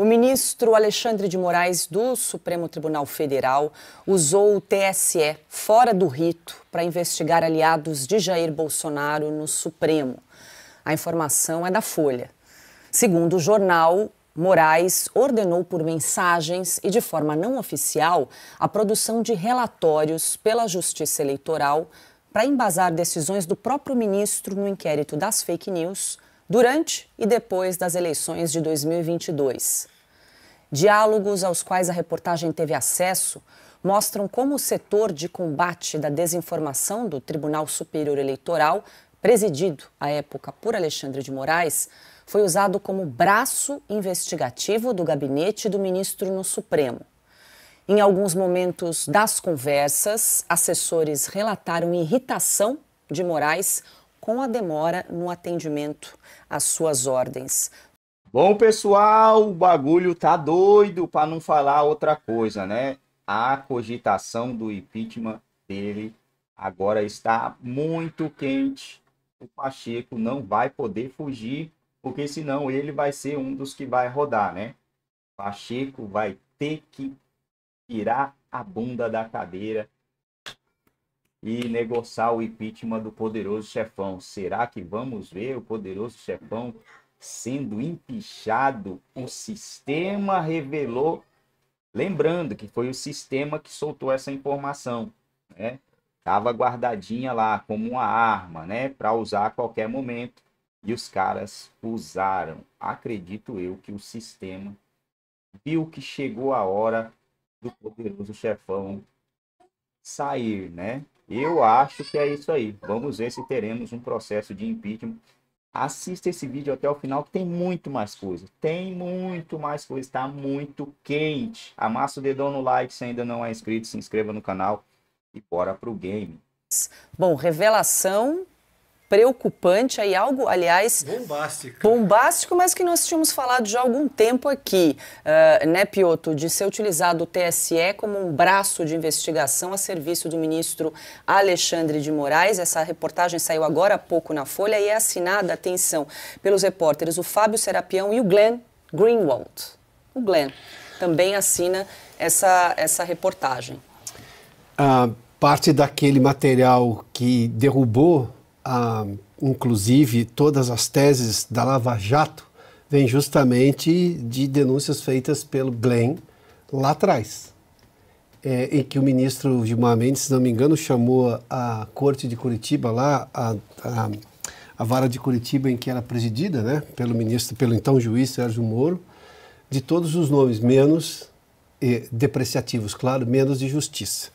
O ministro Alexandre de Moraes do Supremo Tribunal Federal usou o TSE fora do rito para investigar aliados de Jair Bolsonaro no Supremo. A informação é da Folha. Segundo o jornal, Moraes ordenou por mensagens e de forma não oficial a produção de relatórios pela Justiça Eleitoral para embasar decisões do próprio ministro no inquérito das fake news durante e depois das eleições de 2022. Diálogos aos quais a reportagem teve acesso mostram como o setor de combate da desinformação do Tribunal Superior Eleitoral, presidido à época por Alexandre de Moraes, foi usado como braço investigativo do gabinete do ministro no Supremo. Em alguns momentos das conversas, assessores relataram irritação de Moraes com a demora no atendimento às suas ordens. Bom, pessoal, o bagulho tá doido para não falar outra coisa, né? A cogitação do impeachment dele agora está muito quente. O Pacheco não vai poder fugir, porque senão ele vai ser um dos que vai rodar, né? Pacheco vai ter que tirar a bunda da cadeira e negociar o impeachment do poderoso chefão. Será que vamos ver o poderoso chefão sendo empichado, o sistema revelou. Lembrando que foi o sistema que soltou essa informação, né? Tava guardadinha lá como uma arma, né, para usar a qualquer momento. E os caras usaram. Acredito eu que o sistema viu que chegou a hora do poderoso chefão sair, né? Eu acho que é isso aí. Vamos ver se teremos um processo de impeachment assista esse vídeo até o final que tem muito mais coisa. Tem muito mais coisa, está muito quente. Amassa o dedão no like se ainda não é inscrito, se inscreva no canal e bora pro game. Bom, revelação preocupante aí, algo, aliás. Bombástico. Bombástico, mas que nós tínhamos falado já há algum tempo aqui, uh, né, Pioto, de ser utilizado o TSE como um braço de investigação a serviço do ministro Alexandre de Moraes. Essa reportagem saiu agora há pouco na Folha e é assinada, atenção, pelos repórteres o Fábio Serapião e o Glenn Greenwald. O Glenn também assina essa, essa reportagem. Ah, parte daquele material que derrubou inclusive, todas as teses da Lava Jato vêm justamente de denúncias feitas pelo Glenn lá atrás, é, em que o ministro Gilmar Mendes, se não me engano, chamou a corte de Curitiba lá, a, a, a vara de Curitiba em que era presidida, né, pelo ministro, pelo então juiz Sérgio Moro, de todos os nomes, menos depreciativos, claro, menos de justiça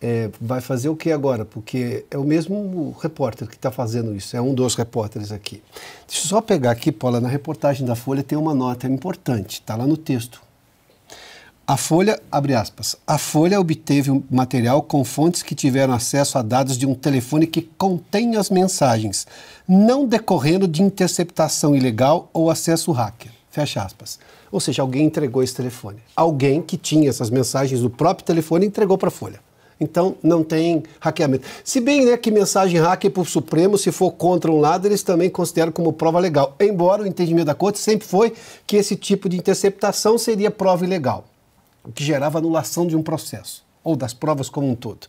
é, vai fazer o que agora? Porque é o mesmo repórter que está fazendo isso, é um dos repórteres aqui. Deixa eu só pegar aqui, Paula, na reportagem da Folha tem uma nota importante, está lá no texto. A Folha, abre aspas, a Folha obteve material com fontes que tiveram acesso a dados de um telefone que contém as mensagens, não decorrendo de interceptação ilegal ou acesso hacker. Fecha aspas. Ou seja, alguém entregou esse telefone. Alguém que tinha essas mensagens do próprio telefone entregou para a Folha. Então não tem hackeamento. Se bem né, que mensagem hacker para o Supremo, se for contra um lado, eles também consideram como prova legal. Embora o entendimento da corte sempre foi que esse tipo de interceptação seria prova ilegal, o que gerava anulação de um processo, ou das provas como um todo.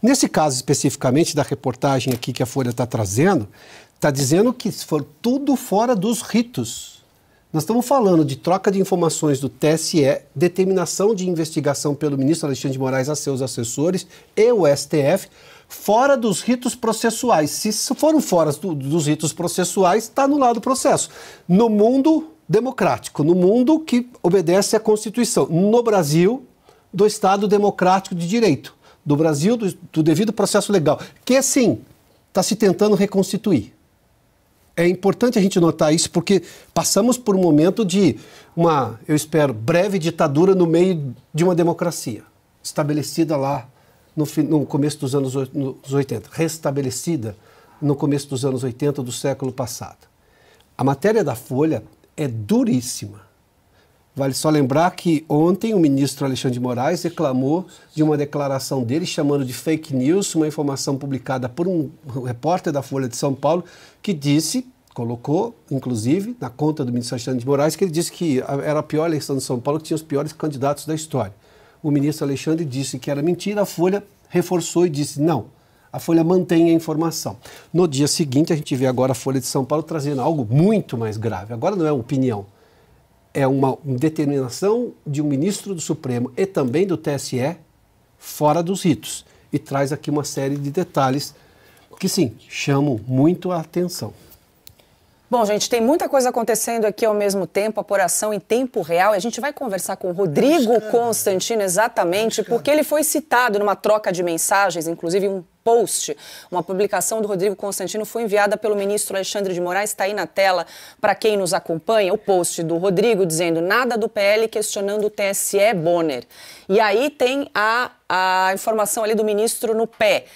Nesse caso especificamente da reportagem aqui que a Folha está trazendo, está dizendo que for tudo fora dos ritos nós estamos falando de troca de informações do TSE, determinação de investigação pelo ministro Alexandre de Moraes a seus assessores e o STF, fora dos ritos processuais. Se foram fora do, dos ritos processuais, está no lado do processo. No mundo democrático, no mundo que obedece à Constituição. No Brasil, do Estado Democrático de Direito. Do Brasil, do, do devido processo legal. Que, sim, está se tentando reconstituir é importante a gente notar isso porque passamos por um momento de uma, eu espero, breve ditadura no meio de uma democracia estabelecida lá no, no começo dos anos 80, restabelecida no começo dos anos 80 do século passado. A matéria da Folha é duríssima Vale só lembrar que ontem o ministro Alexandre de Moraes reclamou de uma declaração dele chamando de fake news uma informação publicada por um repórter da Folha de São Paulo que disse, colocou inclusive na conta do ministro Alexandre de Moraes, que ele disse que era a pior eleição de São Paulo, que tinha os piores candidatos da história. O ministro Alexandre disse que era mentira, a Folha reforçou e disse não. A Folha mantém a informação. No dia seguinte, a gente vê agora a Folha de São Paulo trazendo algo muito mais grave. Agora não é opinião, é uma determinação de um ministro do Supremo e também do TSE fora dos ritos. E traz aqui uma série de detalhes que, sim, chamam muito a atenção. Bom, gente, tem muita coisa acontecendo aqui ao mesmo tempo, apuração em tempo real. a gente vai conversar com o Rodrigo Constantino exatamente, porque ele foi citado numa troca de mensagens, inclusive um Post. Uma publicação do Rodrigo Constantino foi enviada pelo ministro Alexandre de Moraes, está aí na tela para quem nos acompanha, o post do Rodrigo dizendo nada do PL questionando o TSE Bonner. E aí tem a, a informação ali do ministro no pé.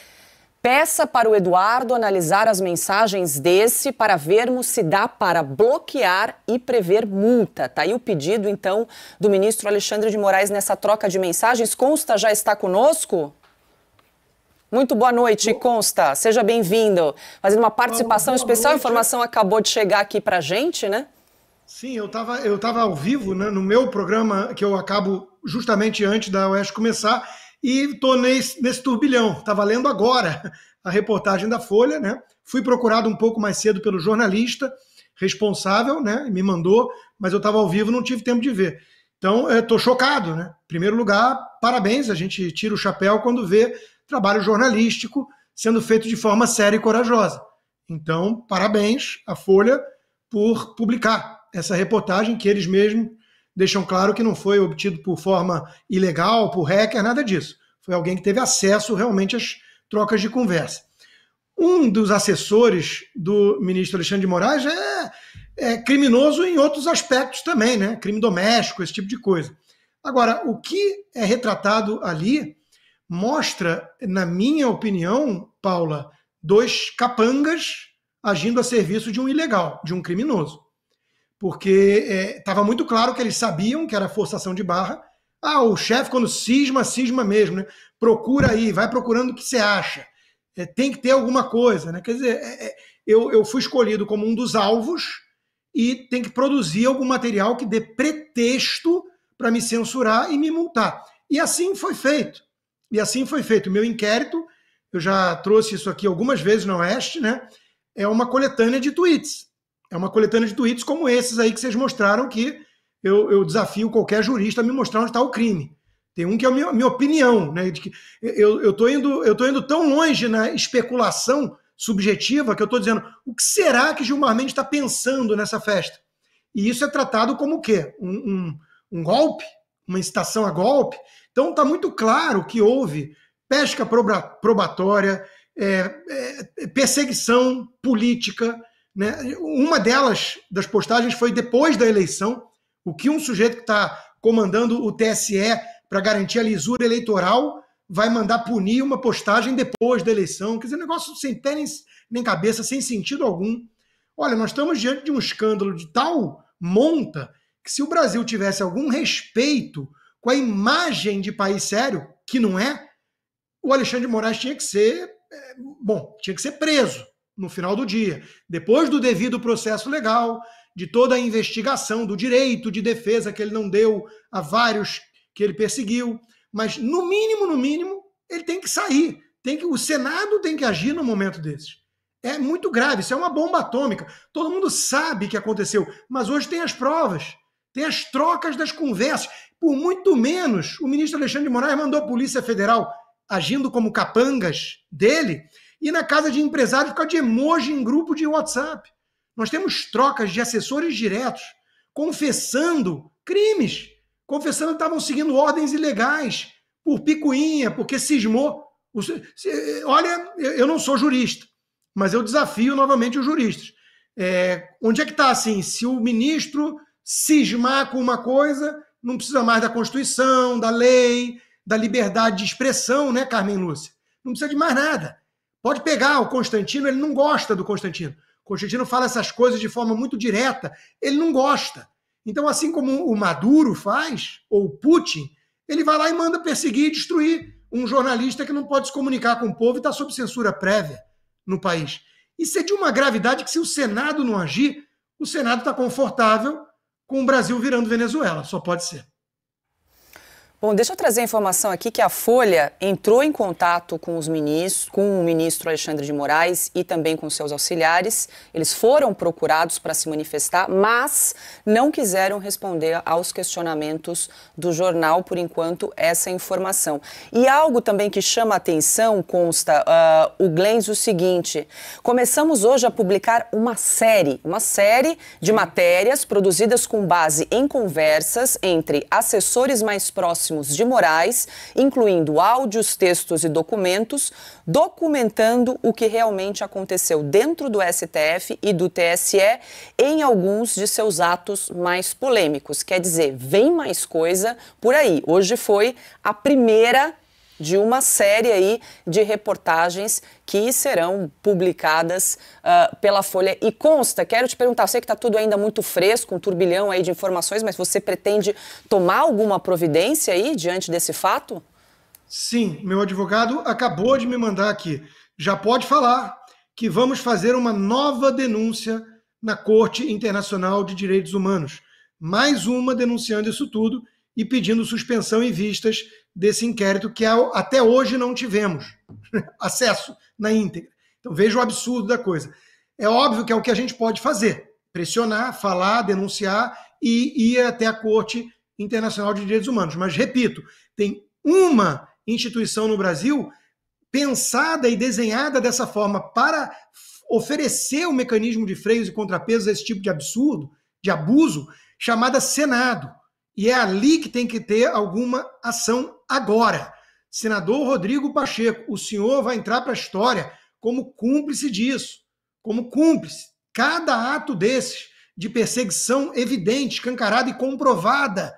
Peça para o Eduardo analisar as mensagens desse para vermos se dá para bloquear e prever multa. está aí o pedido, então, do ministro Alexandre de Moraes nessa troca de mensagens. Consta já está conosco? Muito boa noite, Consta. Seja bem-vindo. Fazendo uma participação boa, especial, a informação acabou de chegar aqui para a gente, né? Sim, eu estava eu tava ao vivo né, no meu programa, que eu acabo justamente antes da Oeste começar, e estou nesse, nesse turbilhão. Estava lendo agora a reportagem da Folha, né? Fui procurado um pouco mais cedo pelo jornalista responsável, né? Me mandou, mas eu estava ao vivo, não tive tempo de ver. Então, estou eh, chocado, né? Em primeiro lugar, parabéns, a gente tira o chapéu quando vê trabalho jornalístico sendo feito de forma séria e corajosa. Então, parabéns à Folha por publicar essa reportagem que eles mesmos deixam claro que não foi obtido por forma ilegal, por hacker, nada disso. Foi alguém que teve acesso realmente às trocas de conversa. Um dos assessores do ministro Alexandre de Moraes é, é criminoso em outros aspectos também, né? Crime doméstico, esse tipo de coisa. Agora, o que é retratado ali mostra, na minha opinião, Paula, dois capangas agindo a serviço de um ilegal, de um criminoso. Porque estava é, muito claro que eles sabiam que era forçação de barra. Ah, o chefe, quando cisma, cisma mesmo, né? Procura aí, vai procurando o que você acha. É, tem que ter alguma coisa, né? Quer dizer, é, é eu, eu fui escolhido como um dos alvos e tem que produzir algum material que dê pretexto para me censurar e me multar. E assim foi feito. E assim foi feito. O meu inquérito, eu já trouxe isso aqui algumas vezes no Oeste, né? É uma coletânea de tweets. É uma coletânea de tweets como esses aí que vocês mostraram que eu, eu desafio qualquer jurista a me mostrar onde está o crime. Tem um que é a minha, minha opinião, né? De que eu, eu, tô indo, eu tô indo tão longe na especulação subjetiva que eu estou dizendo o que será que Gilmar Mendes está pensando nessa festa? E isso é tratado como o quê? Um, um, um golpe? uma incitação a golpe. Então está muito claro que houve pesca probatória, é, é, perseguição política. Né? Uma delas, das postagens, foi depois da eleição, o que um sujeito que está comandando o TSE para garantir a lisura eleitoral vai mandar punir uma postagem depois da eleição. Quer dizer, negócio sem pé nem, nem cabeça, sem sentido algum. Olha, nós estamos diante de um escândalo de tal monta que se o Brasil tivesse algum respeito com a imagem de país sério, que não é, o Alexandre de Moraes tinha que ser, é, bom, tinha que ser preso no final do dia, depois do devido processo legal, de toda a investigação, do direito de defesa que ele não deu a vários que ele perseguiu, mas no mínimo, no mínimo, ele tem que sair, tem que o Senado tem que agir no momento desses. É muito grave, isso é uma bomba atômica. Todo mundo sabe que aconteceu, mas hoje tem as provas tem as trocas das conversas. Por muito menos, o ministro Alexandre de Moraes mandou a Polícia Federal agindo como capangas dele e na casa de empresários ficar de emoji em grupo de WhatsApp. Nós temos trocas de assessores diretos confessando crimes, confessando que estavam seguindo ordens ilegais por picuinha, porque cismou. Olha, eu não sou jurista, mas eu desafio novamente os juristas. É, onde é que está assim? Se o ministro cismar com uma coisa, não precisa mais da Constituição, da lei, da liberdade de expressão, né, Carmen Lúcia? Não precisa de mais nada. Pode pegar o Constantino, ele não gosta do Constantino. O Constantino fala essas coisas de forma muito direta, ele não gosta. Então, assim como o Maduro faz, ou o Putin, ele vai lá e manda perseguir e destruir um jornalista que não pode se comunicar com o povo e está sob censura prévia no país. Isso é de uma gravidade que, se o Senado não agir, o Senado está confortável com o Brasil virando Venezuela, só pode ser. Bom, deixa eu trazer a informação aqui que a Folha entrou em contato com os ministros, com o ministro Alexandre de Moraes e também com seus auxiliares. Eles foram procurados para se manifestar, mas não quiseram responder aos questionamentos do jornal por enquanto essa informação. E algo também que chama atenção, consta uh, o Glens é o seguinte: começamos hoje a publicar uma série, uma série de matérias produzidas com base em conversas entre assessores mais próximos próximos de Moraes, incluindo áudios, textos e documentos, documentando o que realmente aconteceu dentro do STF e do TSE em alguns de seus atos mais polêmicos. Quer dizer, vem mais coisa por aí. Hoje foi a primeira de uma série aí de reportagens que serão publicadas uh, pela Folha. E consta, quero te perguntar, eu sei que está tudo ainda muito fresco, um turbilhão aí de informações, mas você pretende tomar alguma providência aí diante desse fato? Sim, meu advogado acabou de me mandar aqui. Já pode falar que vamos fazer uma nova denúncia na Corte Internacional de Direitos Humanos. Mais uma denunciando isso tudo e pedindo suspensão em vistas desse inquérito que até hoje não tivemos acesso na íntegra. Então veja o absurdo da coisa. É óbvio que é o que a gente pode fazer: pressionar, falar, denunciar e ir até a Corte Internacional de Direitos Humanos. Mas, repito, tem uma instituição no Brasil pensada e desenhada dessa forma para oferecer o um mecanismo de freios e contrapesos a esse tipo de absurdo, de abuso, chamada Senado. E é ali que tem que ter alguma ação agora. Senador Rodrigo Pacheco, o senhor vai entrar para a história como cúmplice disso, como cúmplice. Cada ato desses de perseguição evidente, escancarada e comprovada,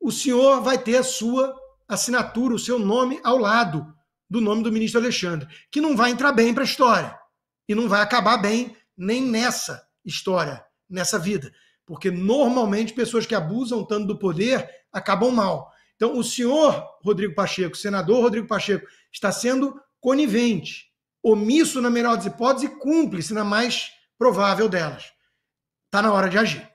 o senhor vai ter a sua assinatura, o seu nome ao lado do nome do ministro Alexandre, que não vai entrar bem para a história e não vai acabar bem nem nessa história, nessa vida. Porque normalmente pessoas que abusam tanto do poder acabam mal. Então, o senhor Rodrigo Pacheco, senador Rodrigo Pacheco, está sendo conivente, omisso na melhor das hipóteses e cúmplice na mais provável delas. Está na hora de agir.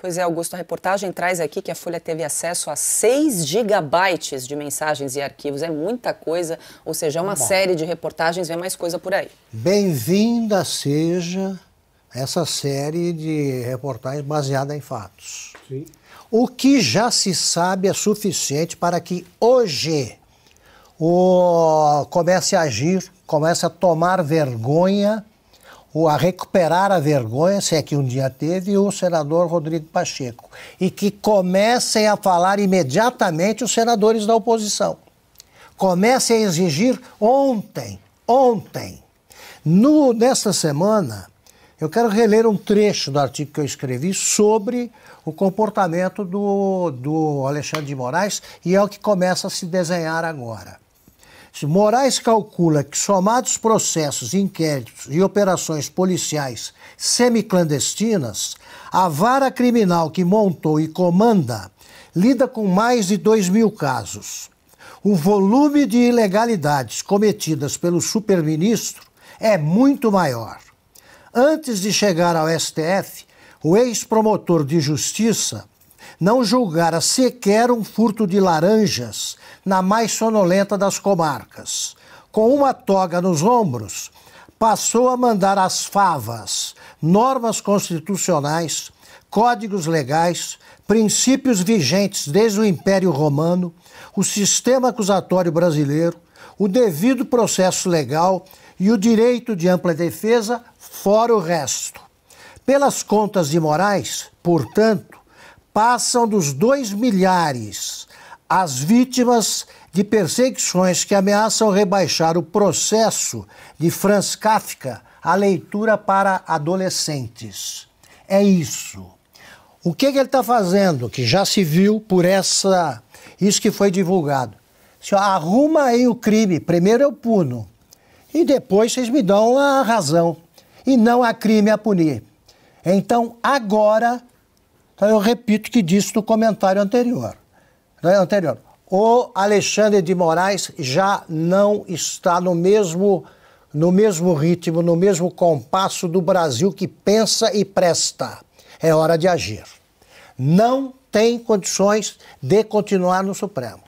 Pois é, Augusto, a reportagem traz aqui que a Folha teve acesso a 6 gigabytes de mensagens e arquivos. É muita coisa, ou seja, é uma Bom. série de reportagens, vem mais coisa por aí. Bem-vinda seja essa série de reportagens baseada em fatos. Sim. O que já se sabe é suficiente para que hoje o comece a agir, comece a tomar vergonha ou a recuperar a vergonha, se é que um dia teve, o senador Rodrigo Pacheco. E que comecem a falar imediatamente os senadores da oposição. Comecem a exigir ontem, ontem. No, nesta semana, eu quero reler um trecho do artigo que eu escrevi sobre o comportamento do, do Alexandre de Moraes e é o que começa a se desenhar agora. Moraes calcula que, somados processos, inquéritos e operações policiais semiclandestinas, a vara criminal que montou e comanda lida com mais de 2 mil casos. O volume de ilegalidades cometidas pelo superministro é muito maior. Antes de chegar ao STF, o ex-promotor de justiça não julgara sequer um furto de laranjas na mais sonolenta das comarcas. Com uma toga nos ombros, passou a mandar as favas, normas constitucionais, códigos legais, princípios vigentes desde o Império Romano, o sistema acusatório brasileiro, o devido processo legal e o direito de ampla defesa, fora o resto. Pelas contas de Moraes, portanto, passam dos 2 milhares as vítimas de perseguições que ameaçam rebaixar o processo de Franz Kafka à leitura para adolescentes. É isso. O que, que ele está fazendo, que já se viu por essa isso que foi divulgado? senhor, arruma aí o crime, primeiro eu puno, e depois vocês me dão a razão. E não há crime a punir. Então, agora, eu repito o que disse no comentário anterior. É anterior. O Alexandre de Moraes já não está no mesmo, no mesmo ritmo, no mesmo compasso do Brasil que pensa e presta. É hora de agir. Não tem condições de continuar no Supremo.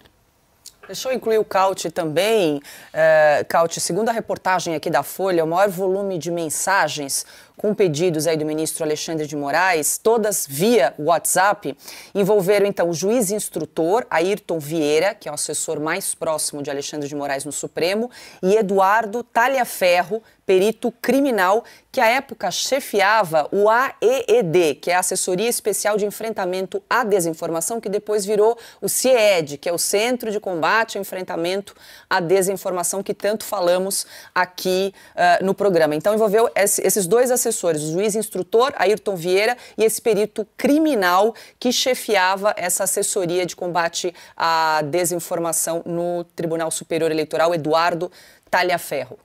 Deixa eu incluir o Caute também. É, Caute, segundo a reportagem aqui da Folha, o maior volume de mensagens com pedidos aí do ministro Alexandre de Moraes, todas via WhatsApp, envolveram então o juiz instrutor Ayrton Vieira, que é o assessor mais próximo de Alexandre de Moraes no Supremo, e Eduardo Talhaferro, perito criminal, que à época chefiava o AEED, que é a Assessoria Especial de Enfrentamento à Desinformação, que depois virou o CIED, que é o Centro de Combate e Enfrentamento à Desinformação, que tanto falamos aqui uh, no programa. Então envolveu esses dois assessores assessores, o juiz instrutor Ayrton Vieira e esse perito criminal que chefiava essa assessoria de combate à desinformação no Tribunal Superior Eleitoral, Eduardo Talhaferro.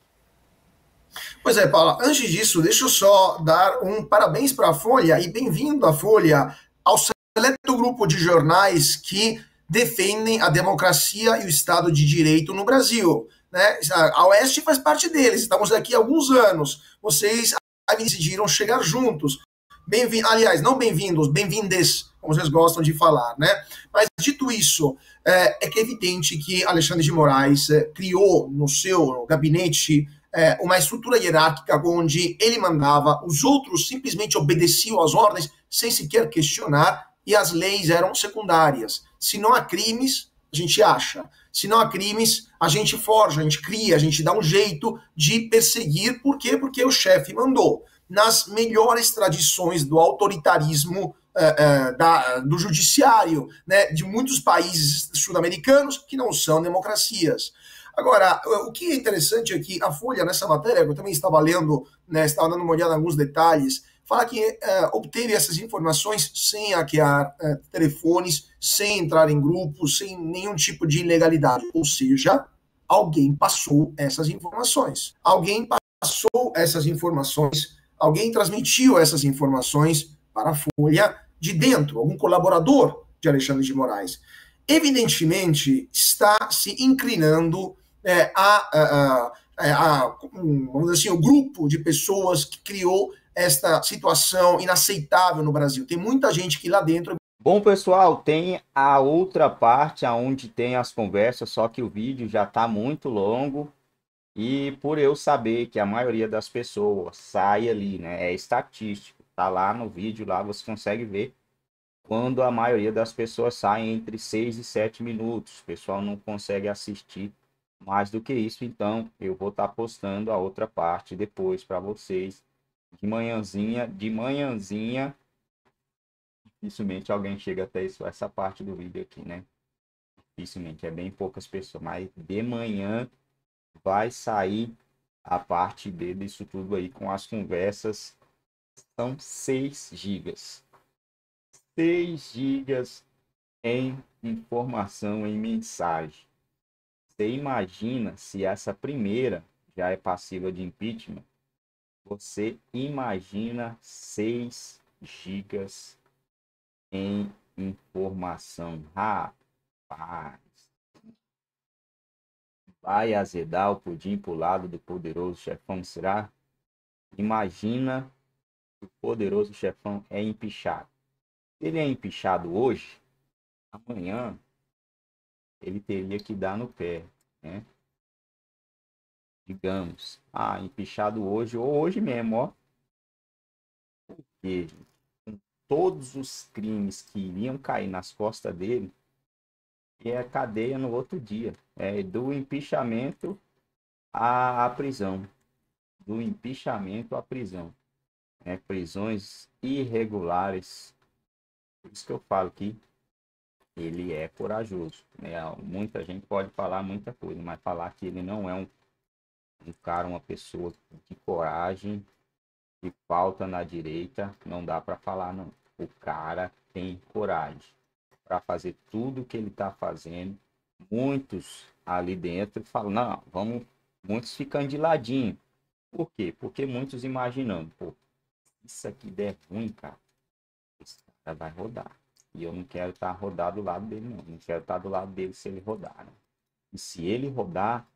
Pois é, Paula, antes disso, deixa eu só dar um parabéns para a Folha e bem-vindo à Folha ao seleto grupo de jornais que defendem a democracia e o Estado de Direito no Brasil. Né? A Oeste faz parte deles, estamos aqui há alguns anos. Vocês decidiram chegar juntos. Bem aliás, não bem-vindos, bem-vindes, como vocês gostam de falar, né? Mas dito isso, é, é que é evidente que Alexandre de Moraes é, criou no seu gabinete é, uma estrutura hierárquica onde ele mandava, os outros simplesmente obedeciam às ordens sem sequer questionar e as leis eram secundárias. Se não há crimes, a gente acha. Se não há crimes, a gente forja, a gente cria, a gente dá um jeito de perseguir. Por quê? Porque o chefe mandou. Nas melhores tradições do autoritarismo eh, eh, da, do judiciário, né, de muitos países sul-americanos que não são democracias. Agora, o que é interessante é que a Folha, nessa matéria, que eu também estava lendo, né, estava dando uma olhada em alguns detalhes, fala que é, obteve essas informações sem hackear é, telefones, sem entrar em grupos, sem nenhum tipo de ilegalidade. Ou seja, alguém passou essas informações. Alguém passou essas informações, alguém transmitiu essas informações para a Folha de dentro, algum colaborador de Alexandre de Moraes. Evidentemente, está se inclinando é, a, a, a, é, a um, vamos dizer assim, o grupo de pessoas que criou esta situação inaceitável no Brasil. Tem muita gente que lá dentro. Bom, pessoal, tem a outra parte onde tem as conversas, só que o vídeo já está muito longo. E por eu saber que a maioria das pessoas sai ali, né? É estatístico. Tá lá no vídeo, lá você consegue ver quando a maioria das pessoas sai entre 6 e 7 minutos. O pessoal não consegue assistir mais do que isso, então eu vou estar tá postando a outra parte depois para vocês de manhãzinha, de manhãzinha, dificilmente alguém chega até isso, essa parte do vídeo aqui, né? Dificilmente, é bem poucas pessoas, mas de manhã vai sair a parte B disso tudo aí com as conversas. São 6 gigas. 6 gigas em informação, em mensagem. Você imagina se essa primeira já é passiva de impeachment? Você imagina 6 gigas em informação. Rapaz. Vai azedar o pudim pro lado do poderoso chefão, será? Imagina o poderoso chefão é empichado. Se ele é empichado hoje, amanhã ele teria que dar no pé, né? digamos, ah, empichado hoje ou hoje mesmo, ó. Porque com todos os crimes que iriam cair nas costas dele, é cadeia no outro dia. É do empichamento à, à prisão. Do empichamento à prisão. É prisões irregulares. Por isso que eu falo que ele é corajoso. Né? Muita gente pode falar muita coisa, mas falar que ele não é um um cara, uma pessoa de coragem, que falta na direita, não dá para falar não. O cara tem coragem para fazer tudo que ele está fazendo. Muitos ali dentro falam, não, vamos, muitos ficando de ladinho. Por quê? Porque muitos imaginando, pô, isso aqui der ruim, cara, esse cara vai rodar. E eu não quero estar tá rodado do lado dele, não. Não quero estar tá do lado dele se ele rodar. Né? E se ele rodar,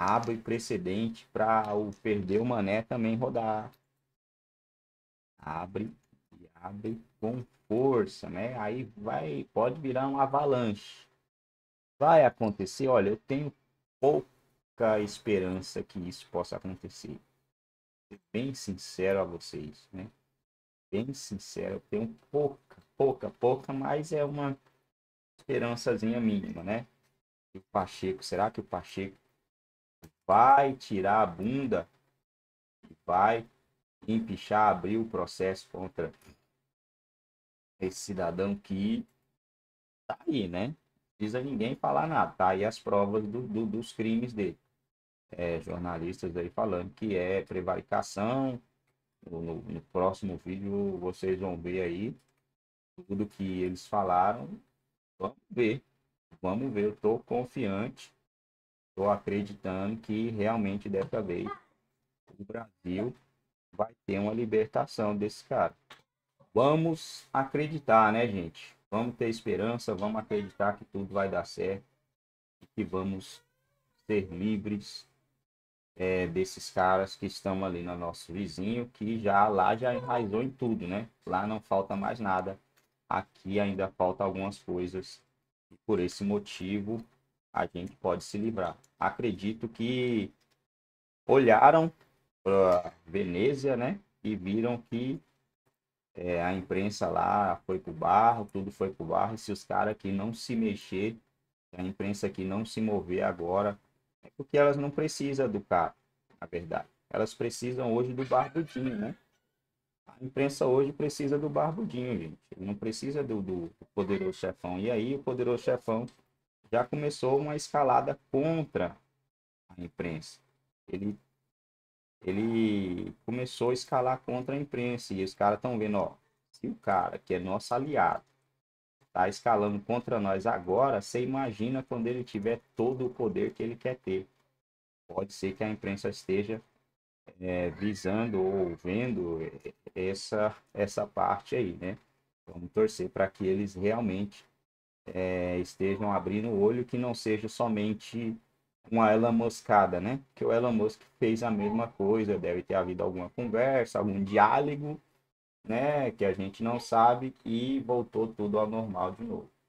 abre precedente para o perder o mané também rodar. Abre e abre com força, né? Aí vai, pode virar um avalanche. Vai acontecer, olha, eu tenho pouca esperança que isso possa acontecer. Bem sincero a vocês, né? Bem sincero, eu tenho pouca, pouca, pouca, mas é uma esperançazinha mínima, né? E o Pacheco, será que o Pacheco vai tirar a bunda e vai empichar, abrir o processo contra esse cidadão que tá aí, né? precisa ninguém falar nada, tá aí as provas do, do, dos crimes dele. É, jornalistas aí falando que é prevaricação. No, no, próximo vídeo vocês vão ver aí tudo que eles falaram. Vamos ver, vamos ver. Eu tô confiante estou acreditando que realmente dessa vez o Brasil vai ter uma libertação desse cara. Vamos acreditar, né, gente? Vamos ter esperança, vamos acreditar que tudo vai dar certo e que vamos ser livres é, desses caras que estão ali no nosso vizinho, que já lá já enraizou em tudo, né? Lá não falta mais nada, aqui ainda falta algumas coisas. E por esse motivo a gente pode se livrar acredito que olharam para Venezia, né? E viram que é, a imprensa lá foi pro barro, tudo foi pro barro. E se os caras aqui não se mexer, a imprensa aqui não se mover agora, é porque elas não precisam do cara, na verdade. Elas precisam hoje do barbudinho, né? A imprensa hoje precisa do barbudinho, gente. Não precisa do, do poderoso chefão. E aí o poderoso chefão já começou uma escalada contra a imprensa. Ele, ele começou a escalar contra a imprensa. E os caras estão vendo, ó, se o cara que é nosso aliado está escalando contra nós agora, você imagina quando ele tiver todo o poder que ele quer ter. Pode ser que a imprensa esteja é, visando ou vendo essa, essa parte aí, né? Vamos torcer para que eles realmente é, estejam abrindo o olho, que não seja somente uma Elon moscada né? Que o Elon Musk fez a mesma coisa, deve ter havido alguma conversa, algum diálogo, né? Que a gente não sabe e voltou tudo ao normal de novo.